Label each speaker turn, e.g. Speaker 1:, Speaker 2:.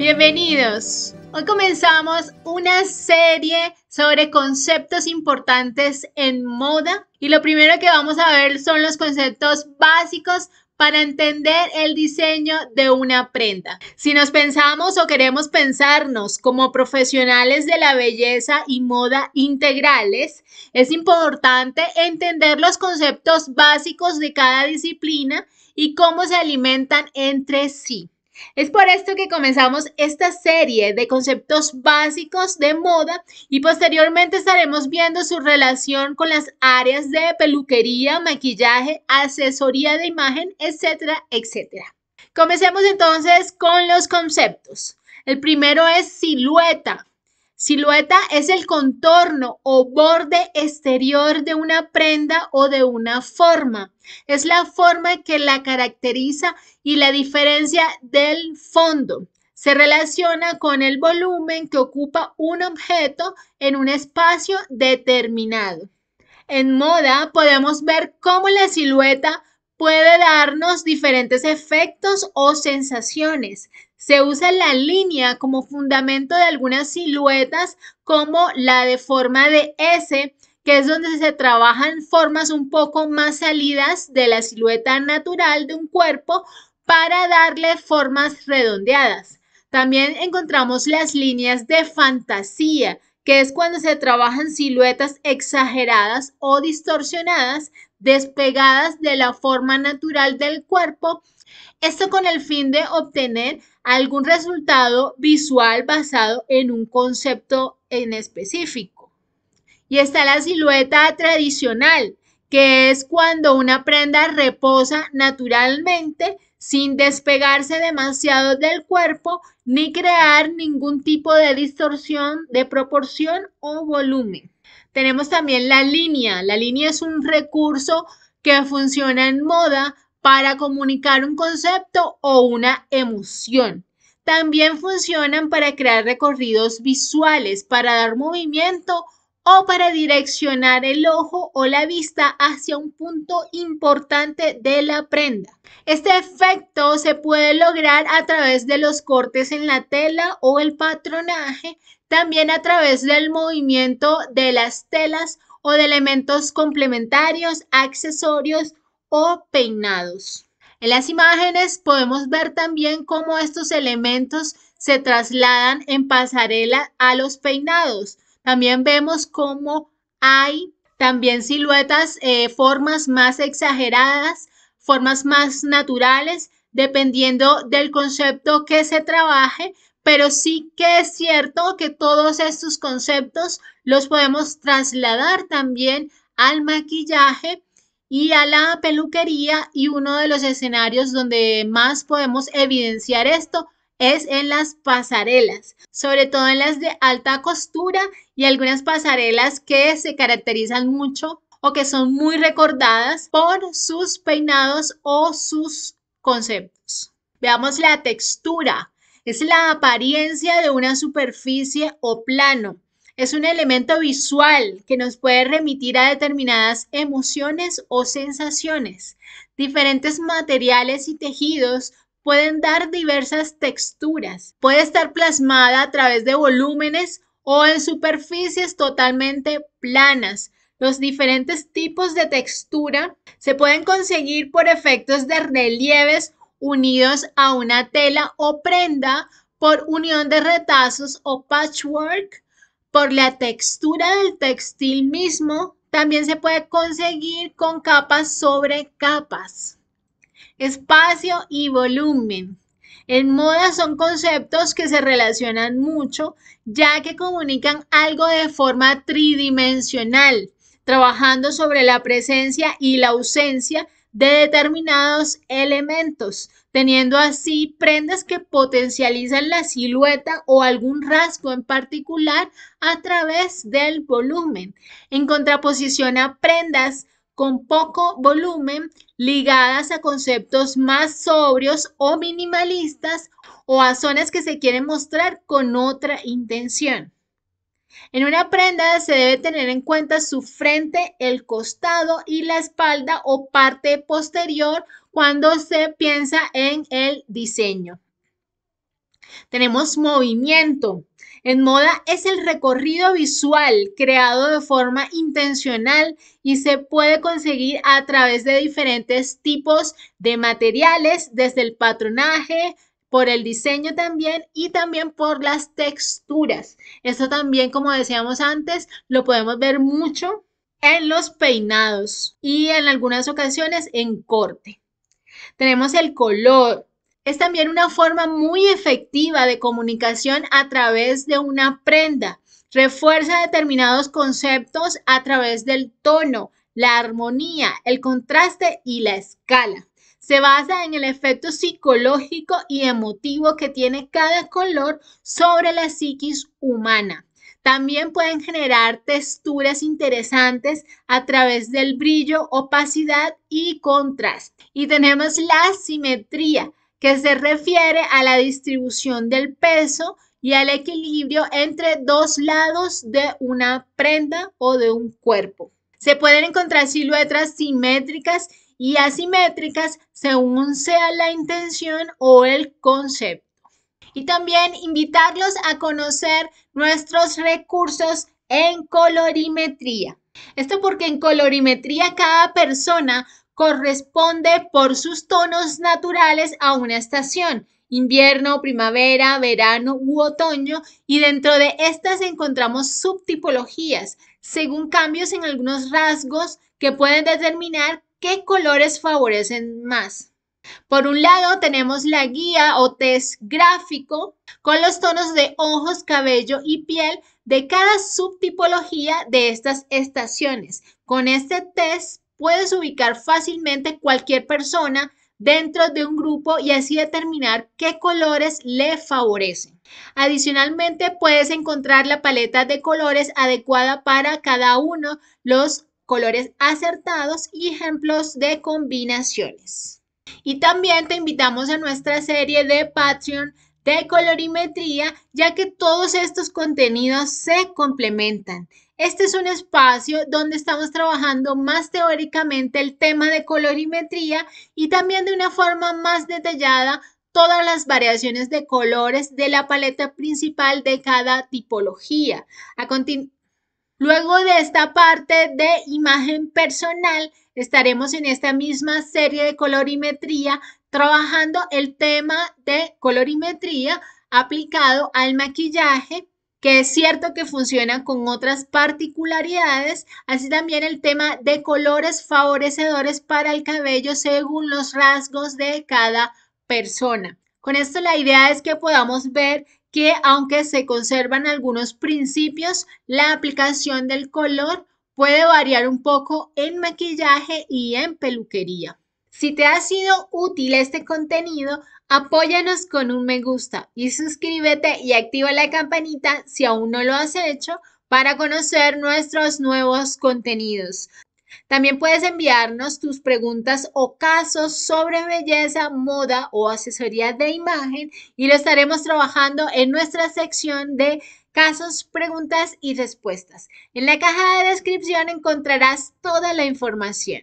Speaker 1: Bienvenidos. Hoy comenzamos una serie sobre conceptos importantes en moda y lo primero que vamos a ver son los conceptos básicos para entender el diseño de una prenda. Si nos pensamos o queremos pensarnos como profesionales de la belleza y moda integrales, es importante entender los conceptos básicos de cada disciplina y cómo se alimentan entre sí. Es por esto que comenzamos esta serie de conceptos básicos de moda y posteriormente estaremos viendo su relación con las áreas de peluquería, maquillaje, asesoría de imagen, etcétera, etcétera. Comencemos entonces con los conceptos. El primero es silueta. Silueta es el contorno o borde exterior de una prenda o de una forma. Es la forma que la caracteriza y la diferencia del fondo. Se relaciona con el volumen que ocupa un objeto en un espacio determinado. En moda podemos ver cómo la silueta puede darnos diferentes efectos o sensaciones. Se usa la línea como fundamento de algunas siluetas como la de forma de S, que es donde se trabajan formas un poco más salidas de la silueta natural de un cuerpo para darle formas redondeadas. También encontramos las líneas de fantasía, que es cuando se trabajan siluetas exageradas o distorsionadas, despegadas de la forma natural del cuerpo, esto con el fin de obtener algún resultado visual basado en un concepto en específico. Y está la silueta tradicional, que es cuando una prenda reposa naturalmente sin despegarse demasiado del cuerpo ni crear ningún tipo de distorsión de proporción o volumen. Tenemos también la línea. La línea es un recurso que funciona en moda para comunicar un concepto o una emoción. También funcionan para crear recorridos visuales, para dar movimiento o para direccionar el ojo o la vista hacia un punto importante de la prenda. Este efecto se puede lograr a través de los cortes en la tela o el patronaje, también a través del movimiento de las telas o de elementos complementarios, accesorios o peinados. En las imágenes podemos ver también cómo estos elementos se trasladan en pasarela a los peinados, también vemos cómo hay también siluetas, eh, formas más exageradas, formas más naturales, dependiendo del concepto que se trabaje, pero sí que es cierto que todos estos conceptos los podemos trasladar también al maquillaje y a la peluquería y uno de los escenarios donde más podemos evidenciar esto es en las pasarelas, sobre todo en las de alta costura y algunas pasarelas que se caracterizan mucho o que son muy recordadas por sus peinados o sus conceptos. Veamos la textura. Es la apariencia de una superficie o plano. Es un elemento visual que nos puede remitir a determinadas emociones o sensaciones. Diferentes materiales y tejidos pueden dar diversas texturas. Puede estar plasmada a través de volúmenes o en superficies totalmente planas. Los diferentes tipos de textura se pueden conseguir por efectos de relieves unidos a una tela o prenda, por unión de retazos o patchwork, por la textura del textil mismo. También se puede conseguir con capas sobre capas espacio y volumen. En moda son conceptos que se relacionan mucho, ya que comunican algo de forma tridimensional, trabajando sobre la presencia y la ausencia de determinados elementos, teniendo así prendas que potencializan la silueta o algún rasgo en particular a través del volumen, en contraposición a prendas con poco volumen ligadas a conceptos más sobrios o minimalistas o a zonas que se quieren mostrar con otra intención. En una prenda se debe tener en cuenta su frente, el costado y la espalda o parte posterior cuando se piensa en el diseño. Tenemos movimiento. En moda es el recorrido visual creado de forma intencional y se puede conseguir a través de diferentes tipos de materiales, desde el patronaje, por el diseño también y también por las texturas. Esto también, como decíamos antes, lo podemos ver mucho en los peinados y en algunas ocasiones en corte. Tenemos el color, es también una forma muy efectiva de comunicación a través de una prenda. Refuerza determinados conceptos a través del tono, la armonía, el contraste y la escala. Se basa en el efecto psicológico y emotivo que tiene cada color sobre la psiquis humana. También pueden generar texturas interesantes a través del brillo, opacidad y contraste. Y tenemos la simetría, que se refiere a la distribución del peso y al equilibrio entre dos lados de una prenda o de un cuerpo. Se pueden encontrar siluetas simétricas y asimétricas según sea la intención o el concepto. Y también invitarlos a conocer nuestros recursos en colorimetría. Esto porque en colorimetría cada persona corresponde por sus tonos naturales a una estación, invierno, primavera, verano u otoño, y dentro de estas encontramos subtipologías, según cambios en algunos rasgos que pueden determinar qué colores favorecen más. Por un lado tenemos la guía o test gráfico con los tonos de ojos, cabello y piel de cada subtipología de estas estaciones. Con este test puedes ubicar fácilmente cualquier persona dentro de un grupo y así determinar qué colores le favorecen. Adicionalmente, puedes encontrar la paleta de colores adecuada para cada uno, los colores acertados y ejemplos de combinaciones. Y también te invitamos a nuestra serie de Patreon de colorimetría, ya que todos estos contenidos se complementan. Este es un espacio donde estamos trabajando más teóricamente el tema de colorimetría y también de una forma más detallada todas las variaciones de colores de la paleta principal de cada tipología. Luego de esta parte de imagen personal, estaremos en esta misma serie de colorimetría trabajando el tema de colorimetría aplicado al maquillaje que es cierto que funciona con otras particularidades, así también el tema de colores favorecedores para el cabello según los rasgos de cada persona. Con esto la idea es que podamos ver que aunque se conservan algunos principios, la aplicación del color puede variar un poco en maquillaje y en peluquería. Si te ha sido útil este contenido, apóyanos con un me gusta y suscríbete y activa la campanita si aún no lo has hecho para conocer nuestros nuevos contenidos. También puedes enviarnos tus preguntas o casos sobre belleza, moda o asesoría de imagen y lo estaremos trabajando en nuestra sección de casos, preguntas y respuestas. En la caja de descripción encontrarás toda la información.